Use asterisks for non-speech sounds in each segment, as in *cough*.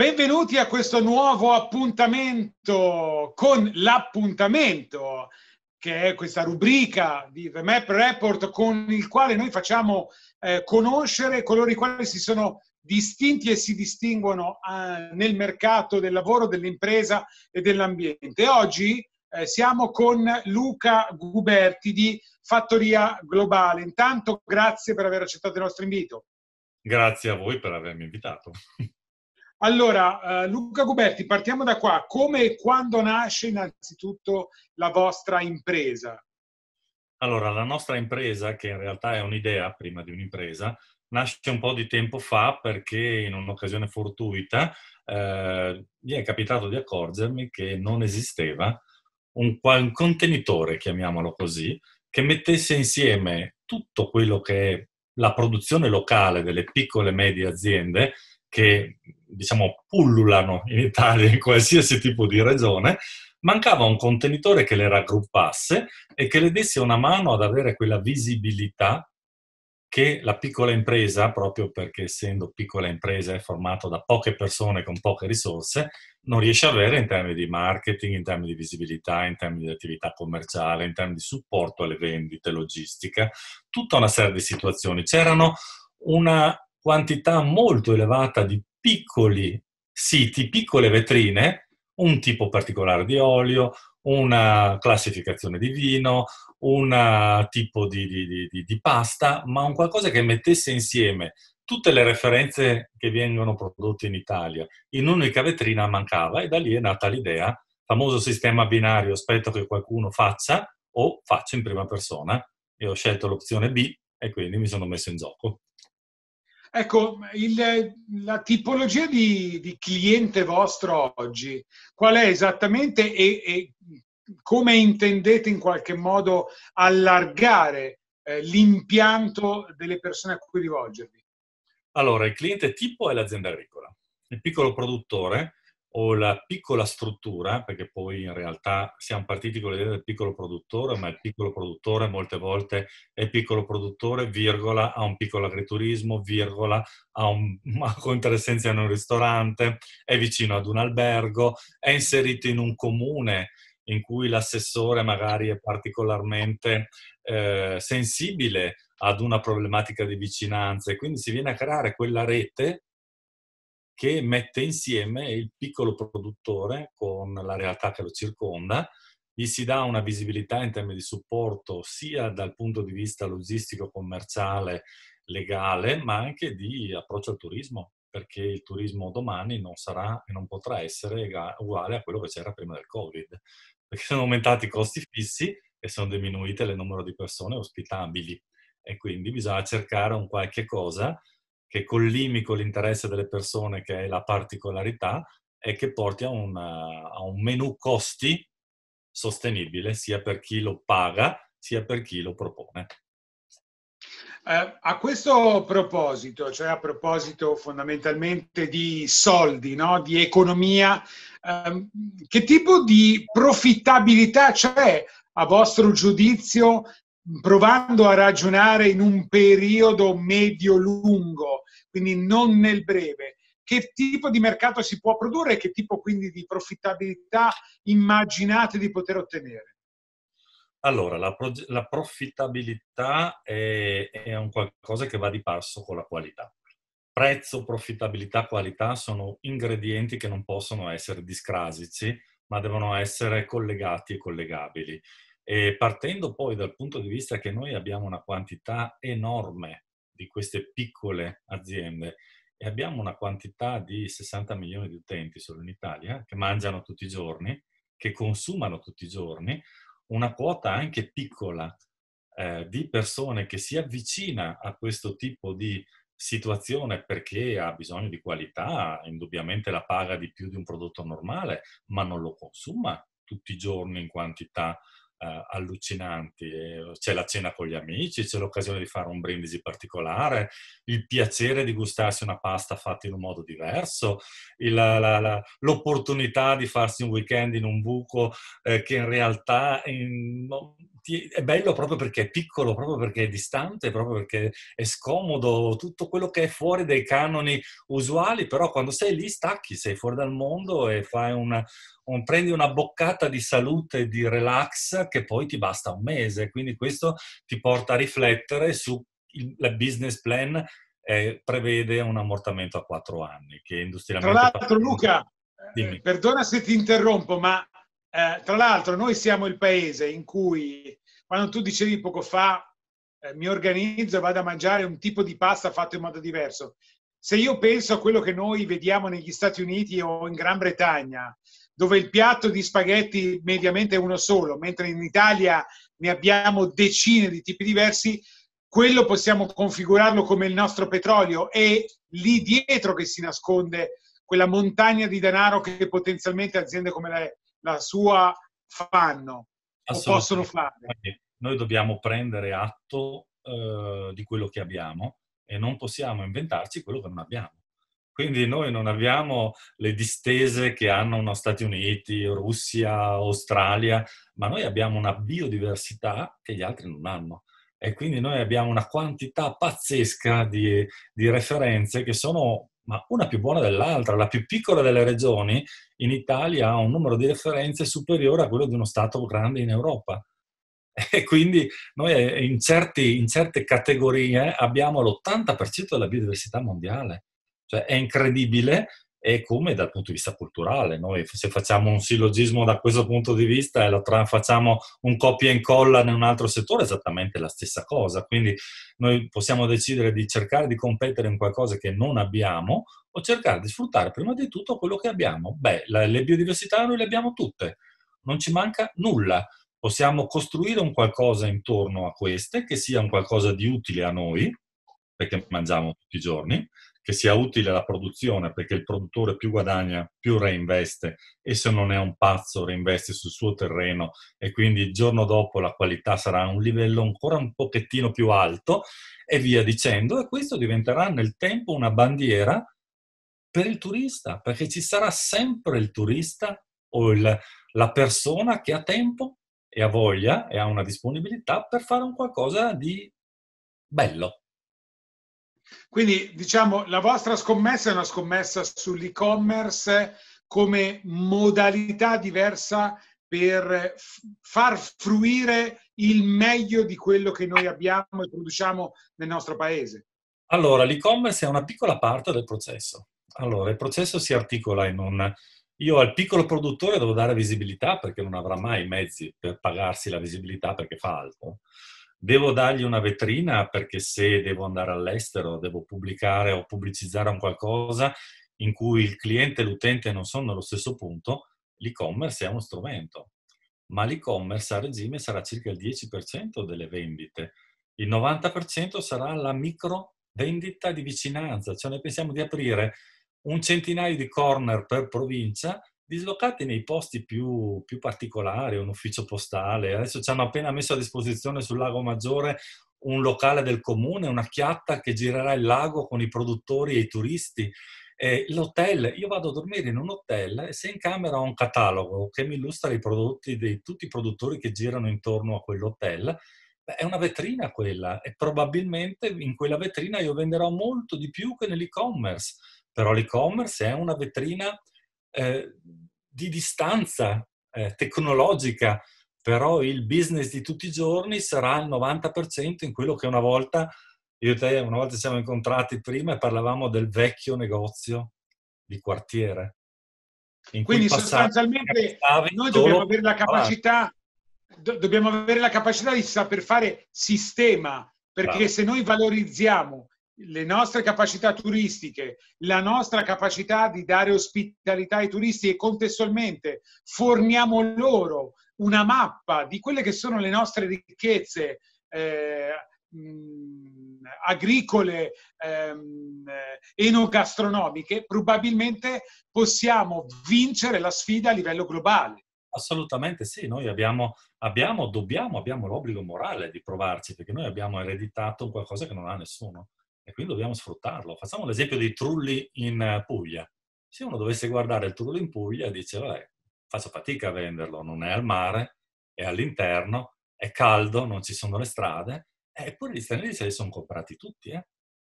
Benvenuti a questo nuovo appuntamento con l'appuntamento, che è questa rubrica di The Map Report con il quale noi facciamo eh, conoscere coloro i quali si sono distinti e si distinguono eh, nel mercato del lavoro, dell'impresa e dell'ambiente. oggi eh, siamo con Luca Guberti di Fattoria Globale. Intanto grazie per aver accettato il nostro invito. Grazie a voi per avermi invitato. Allora, eh, Luca Guberti, partiamo da qua. Come e quando nasce innanzitutto la vostra impresa? Allora, la nostra impresa, che in realtà è un'idea prima di un'impresa, nasce un po' di tempo fa perché in un'occasione fortuita eh, mi è capitato di accorgermi che non esisteva un, un contenitore, chiamiamolo così, che mettesse insieme tutto quello che è la produzione locale delle piccole e medie aziende che diciamo, pullulano in Italia, in qualsiasi tipo di regione, mancava un contenitore che le raggruppasse e che le desse una mano ad avere quella visibilità che la piccola impresa, proprio perché essendo piccola impresa è formata da poche persone con poche risorse, non riesce ad avere in termini di marketing, in termini di visibilità, in termini di attività commerciale, in termini di supporto alle vendite, logistica, tutta una serie di situazioni. C'erano una quantità molto elevata di piccoli siti, piccole vetrine, un tipo particolare di olio, una classificazione di vino, un tipo di, di, di, di, pasta, ma un qualcosa che mettesse insieme tutte le referenze che vengono prodotte in Italia in un'unica vetrina mancava e da lì è nata l'idea, famoso sistema binario, aspetto che qualcuno faccia o faccio in prima persona e ho scelto l'opzione B e quindi mi sono messo in gioco. Ecco, il, la tipologia di, di, cliente vostro oggi, qual è esattamente e, e come intendete in qualche modo allargare eh, l'impianto delle persone a cui rivolgervi? Allora, il cliente tipo è l'azienda agricola, il piccolo produttore o la piccola struttura, perché poi in realtà siamo partiti con l'idea del piccolo produttore, ma il piccolo produttore molte volte è piccolo produttore, virgola, ha un piccolo agriturismo, virgola, ha un *laughs* ha interessenza in un ristorante, è vicino ad un albergo, è inserito in un comune in cui l'assessore magari è particolarmente eh, sensibile ad una problematica di vicinanza e quindi si viene a creare quella rete che mette insieme il piccolo produttore con la realtà che lo circonda, gli si dà una visibilità in termini di supporto sia dal punto di vista logistico, commerciale, legale, ma anche di approccio al turismo, perché il turismo domani non sarà e non potrà essere uguale a quello che c'era prima del Covid, perché sono aumentati i costi fissi e sono diminuite il numero di persone ospitabili e quindi bisogna cercare un qualche cosa che collimi con l'interesse delle persone, che è la particolarità, e che porti a un, eh, a un menu costi sostenibile sia per chi lo paga sia per chi lo propone. Eh, a questo proposito, cioè a proposito fondamentalmente di soldi, no? di economia, ehm, che tipo di profittabilità c'è a vostro giudizio provando a ragionare in un periodo medio-lungo, quindi non nel breve, che tipo di mercato si può produrre e che tipo quindi di profittabilità immaginate di poter ottenere? Allora, la, pro- la profittabilità è, è, un qualcosa che va di passo con la qualità. Prezzo, profittabilità, qualità sono ingredienti che non possono essere discrasici, ma devono essere collegati e collegabili. E partendo poi dal punto di vista che noi abbiamo una quantità enorme di queste piccole aziende e abbiamo una quantità di 60 milioni di utenti solo in Italia che mangiano tutti i giorni, che consumano tutti i giorni, una quota anche piccola eh, di persone che si avvicina a questo tipo di situazione perché ha bisogno di qualità, indubbiamente la paga di più di un prodotto normale, ma non lo consuma tutti i giorni in quantità eh, allucinanti. C'è la cena con gli amici, c'è l'occasione di fare un brindisi particolare, il piacere di gustarsi una pasta fatta in un modo diverso, il, la, la, l'opportunità di farsi un weekend in un buco eh, che in realtà in, è bello proprio perché è piccolo, proprio perché è distante, proprio perché è scomodo, tutto quello che è fuori dai canoni usuali, però quando sei lì stacchi, sei fuori dal mondo e fai una, un, prendi una boccata di salute, di relax che poi ti basta un mese, quindi questo ti porta a riflettere sul business plan eh, prevede un ammortamento a quattro anni che industrialmente... Tra l'altro Luca, Dimmi. Eh, perdona se ti interrompo, ma eh, tra l'altro noi siamo il paese in cui, quando tu dicevi poco fa, eh, mi organizzo e vado a mangiare un tipo di pasta fatto in modo diverso, se io penso a quello che noi vediamo negli Stati Uniti o in Gran Bretagna, dove il piatto di spaghetti mediamente è uno solo, mentre in Italia ne abbiamo decine di tipi diversi, quello possiamo configurarlo come il nostro petrolio e lì dietro che si nasconde quella montagna di denaro che potenzialmente aziende come la la sua fanno o possono fare. Noi dobbiamo prendere atto eh, di quello che abbiamo e non possiamo inventarci quello che non abbiamo. Quindi noi non abbiamo le distese che hanno Stati Uniti, Russia, Australia, ma noi abbiamo una biodiversità che gli altri non hanno. E quindi noi abbiamo una quantità pazzesca di, di referenze che sono ma una più buona dell'altra. La più piccola delle regioni in Italia ha un numero di referenze superiore a quello di uno Stato grande in Europa. *laughs* E quindi noi eh, in, certi, in certe categorie abbiamo l'80% della biodiversità mondiale. Cioè è incredibile e come dal punto di vista culturale. Noi se facciamo un sillogismo da questo punto di vista e tra- facciamo un copia e incolla in un altro settore, è esattamente la stessa cosa. Quindi noi possiamo decidere di cercare di competere in qualcosa che non abbiamo o cercare di sfruttare prima di tutto quello che abbiamo. Beh, la, le biodiversità noi le abbiamo tutte, non ci manca nulla. Possiamo costruire un qualcosa intorno a queste che sia un qualcosa di utile a noi, perché mangiamo tutti i giorni, che sia utile la produzione, perché il produttore più guadagna, più reinveste e se non è un pazzo reinveste sul suo terreno e quindi il giorno dopo la qualità sarà a un livello ancora un pochettino più alto e via dicendo e questo diventerà nel tempo una bandiera per il turista, perché ci sarà sempre il turista o il, la persona che ha tempo e ha voglia e ha una disponibilità per fare un qualcosa di bello quindi diciamo la vostra scommessa è una scommessa sull'e-commerce come modalità diversa per far fruire il meglio di quello che noi abbiamo e produciamo nel nostro paese? Allora, l'e-commerce è una piccola parte del processo. Allora, il processo si articola in un... Io al piccolo produttore devo dare visibilità perché non avrà mai i mezzi per pagarsi la visibilità perché fa altro. Devo dargli una vetrina perché se devo andare all'estero, devo pubblicare o pubblicizzare un qualcosa in cui il cliente e l'utente non sono allo stesso punto, l'e-commerce è uno strumento, ma l'e-commerce a regime sarà circa il 10% delle vendite. Il 90% sarà la micro vendita di vicinanza, cioè noi pensiamo di aprire un centinaio di corner per provincia dislocati nei posti più, più particolari, un ufficio postale. Adesso ci hanno appena messo a disposizione sul Lago Maggiore un locale del comune, una chiatta che girerà il lago con i produttori e i turisti. Eh, l'hotel, io vado a dormire in un hotel e se in camera ho un catalogo che mi illustra i prodotti di tutti i produttori che girano intorno a quell'hotel, beh, è una vetrina quella e probabilmente in quella vetrina io venderò molto di più che nell'e-commerce, però l'e-commerce è una vetrina eh, di distanza eh, tecnologica, però il business di tutti i giorni sarà al 90% in quello che una volta, io e te una volta ci siamo incontrati prima e parlavamo del vecchio negozio di quartiere. Quindi sostanzialmente noi dobbiamo avere la capacità dobbiamo avere la capacità di saper fare sistema, perché Bravo. se noi valorizziamo le nostre capacità turistiche, la nostra capacità di dare ospitalità ai turisti e contestualmente forniamo loro una mappa di quelle che sono le nostre ricchezze eh, mh, agricole, ehm, eh, enogastronomiche, probabilmente possiamo vincere la sfida a livello globale. Assolutamente sì, noi abbiamo, abbiamo, dobbiamo, abbiamo l'obbligo morale di provarci perché noi abbiamo ereditato qualcosa che non ha nessuno e quindi dobbiamo sfruttarlo. Facciamo l'esempio dei trulli in eh, Puglia. Se uno dovesse guardare il trullo in Puglia dice, vabbè, faccio fatica a venderlo, non è al mare, è all'interno, è caldo, non ci sono le strade, eh, eppure gli stranieri se li sono comprati tutti. Eh?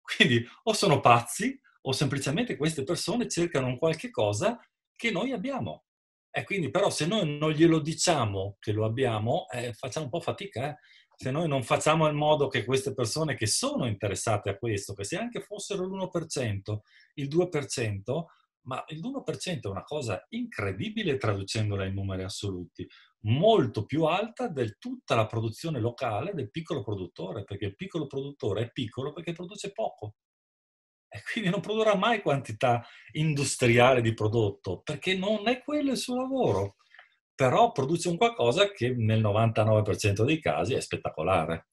Quindi o sono pazzi o semplicemente queste persone cercano qualche cosa che noi abbiamo. E quindi però se noi non glielo diciamo che lo abbiamo, eh, facciamo un po' fatica. Eh? se noi non facciamo in modo che queste persone che sono interessate a questo, che se anche fossero l'1%, il 2%, ma l'1% è una cosa incredibile traducendola in numeri assoluti, molto più alta di tutta la produzione locale del piccolo produttore, perché il piccolo produttore è piccolo perché produce poco. E quindi non produrrà mai quantità industriale di prodotto, perché non è quello il suo lavoro però produce un qualcosa che nel 99% dei casi è spettacolare.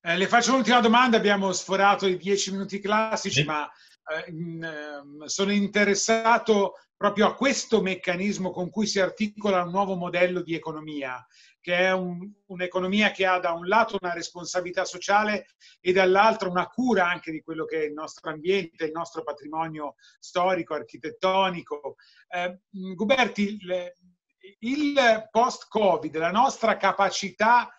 Eh, le faccio un'ultima domanda, abbiamo sforato i dieci minuti classici, sì. ma eh, in, eh, sono interessato proprio a questo meccanismo con cui si articola un nuovo modello di economia che è un, un'economia che ha da un lato una responsabilità sociale e dall'altro una cura anche di quello che è il nostro ambiente, il nostro patrimonio storico, architettonico. Eh, mm, Guberti, il, il post-Covid, la nostra capacità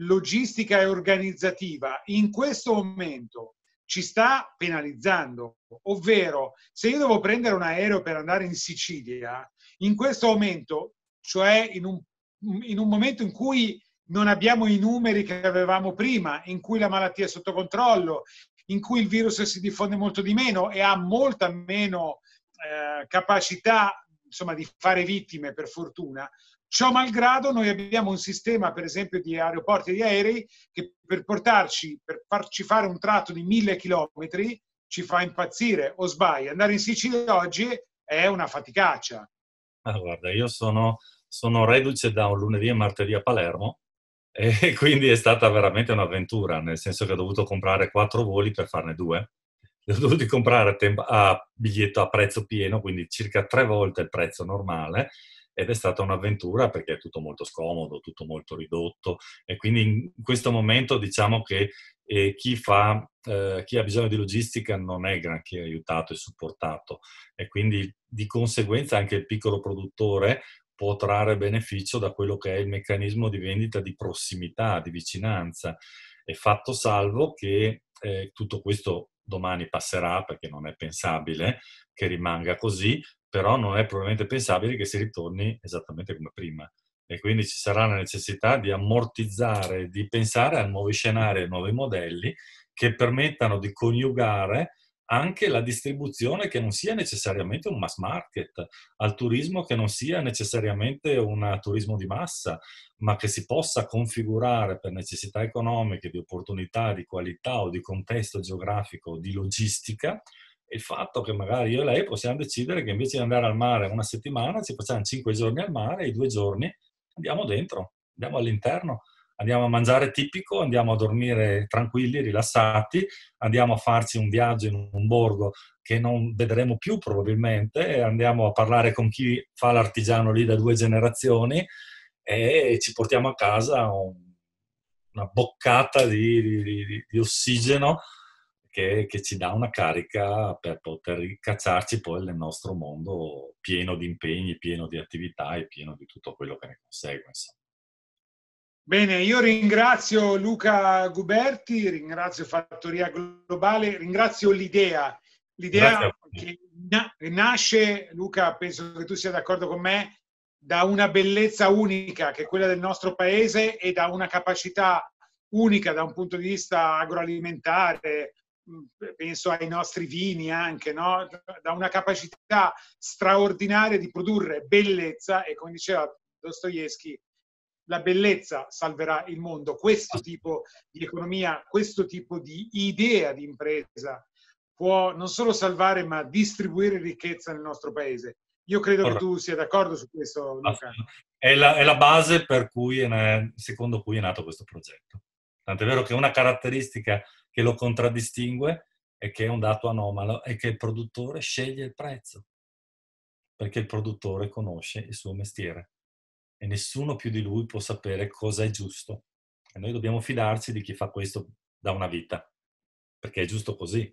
logistica e organizzativa in questo momento ci sta penalizzando. Ovvero, se io devo prendere un aereo per andare in Sicilia, in questo momento, cioè in un in un momento in cui non abbiamo i numeri che avevamo prima, in cui la malattia è sotto controllo, in cui il virus si diffonde molto di meno e ha molta meno eh, capacità insomma, di fare vittime, per fortuna. Ciò malgrado noi abbiamo un sistema, per esempio, di aeroporti e di aerei che per portarci, per farci fare un tratto di mille chilometri, ci fa impazzire o sbaglia. Andare in Sicilia oggi è una faticaccia. Ah, guarda, io sono sono reduce da un lunedì e martedì a Palermo e *laughs* quindi è stata veramente un'avventura, nel senso che ho dovuto comprare quattro voli per farne due. Li ho dovuti comprare a, tempo, a biglietto a prezzo pieno, quindi circa tre volte il prezzo normale, ed è stata un'avventura perché è tutto molto scomodo, tutto molto ridotto e quindi in questo momento diciamo che eh, chi, fa, eh, chi ha bisogno di logistica non è granché aiutato e supportato e quindi di conseguenza anche il piccolo produttore può trarre beneficio da quello che è il meccanismo di vendita di prossimità, di vicinanza, e fatto salvo che eh, tutto questo domani passerà perché non è pensabile che rimanga così, però non è probabilmente pensabile che si ritorni esattamente come prima. E quindi ci sarà la necessità di ammortizzare, di pensare a nuovi scenari, a nuovi modelli che permettano di coniugare anche la distribuzione che non sia necessariamente un mass market, al turismo che non sia necessariamente un turismo di massa, ma che si possa configurare per necessità economiche, di opportunità, di qualità o di contesto geografico, di logistica, il fatto che magari io e lei possiamo decidere che invece di andare al mare una settimana ci facciamo cinque giorni al mare e i due giorni andiamo dentro, andiamo all'interno andiamo a mangiare tipico, andiamo a dormire tranquilli, rilassati, andiamo a farci un viaggio in un borgo che non vedremo più probabilmente, andiamo a parlare con chi fa l'artigiano lì da due generazioni e ci portiamo a casa un, una boccata di, di, di, di ossigeno che, che, ci dà una carica per poter cacciarci poi nel nostro mondo pieno di impegni, pieno di attività e pieno di tutto quello che ne consegue. Insomma. Bene, io ringrazio Luca Guberti, ringrazio Fattoria Globale, ringrazio l'idea. L'idea che nasce, Luca, penso che tu sia d'accordo con me, da una bellezza unica che è quella del nostro paese e da una capacità unica da un punto di vista agroalimentare, mm, penso ai nostri vini anche, no? da una capacità straordinaria di produrre bellezza e, come diceva Dostoevsky, la bellezza salverà il mondo, questo ah. tipo di economia, questo tipo di idea di impresa può non solo salvare ma distribuire ricchezza nel nostro paese. Io credo Corretto. che tu sia d'accordo su questo, Luca. È la, è la base cui è, secondo cui è nato questo progetto. Tant'è vero che una caratteristica che lo contraddistingue è che è un dato anomalo, è che il produttore sceglie il prezzo, perché il produttore conosce il suo mestiere e nessuno più di lui può sapere cosa è giusto. E noi dobbiamo fidarci di chi fa questo da una vita, perché è giusto così.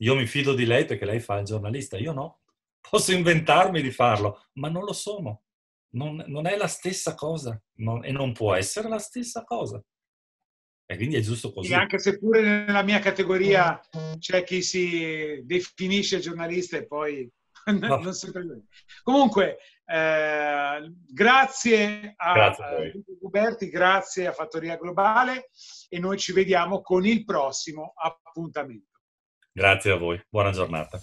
Io mi fido di lei perché lei fa il giornalista, io no. Posso inventarmi di farlo, ma non lo sono. Non, non è la stessa cosa non, e non può essere la stessa cosa. E quindi è giusto così. E anche se pure nella mia categoria mm. c'è chi si definisce giornalista e poi no. non so Comunque, eh, grazie a, grazie eh, grazie a Fattoria Globale e noi ci vediamo con il prossimo appuntamento. Grazie a voi, buona giornata.